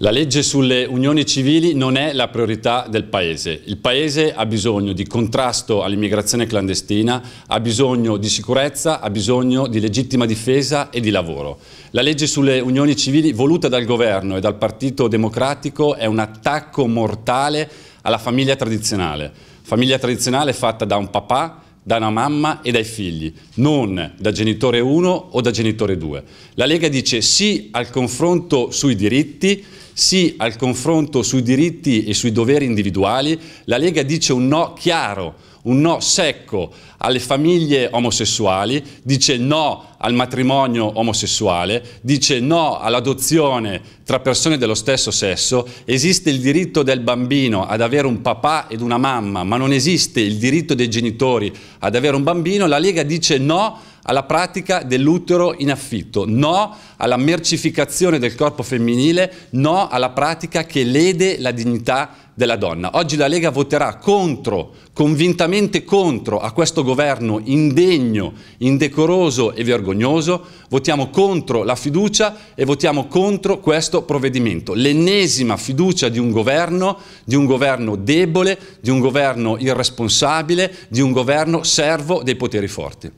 La legge sulle unioni civili non è la priorità del Paese. Il Paese ha bisogno di contrasto all'immigrazione clandestina, ha bisogno di sicurezza, ha bisogno di legittima difesa e di lavoro. La legge sulle unioni civili voluta dal Governo e dal Partito Democratico è un attacco mortale alla famiglia tradizionale. Famiglia tradizionale fatta da un papà, da una mamma e dai figli, non da genitore 1 o da genitore 2. La Lega dice sì al confronto sui diritti, sì al confronto sui diritti e sui doveri individuali, la Lega dice un no chiaro, un no secco alle famiglie omosessuali, dice no al matrimonio omosessuale, dice no all'adozione tra persone dello stesso sesso, esiste il diritto del bambino ad avere un papà ed una mamma, ma non esiste il diritto dei genitori ad avere un bambino, la Lega dice no alla pratica dell'utero in affitto, no alla mercificazione del corpo femminile, no alla pratica che lede la dignità della donna. Oggi la Lega voterà contro, convintamente contro a questo governo indegno, indecoroso e vergognoso, votiamo contro la fiducia e votiamo contro questo provvedimento. L'ennesima fiducia di un governo, di un governo debole, di un governo irresponsabile, di un governo servo dei poteri forti.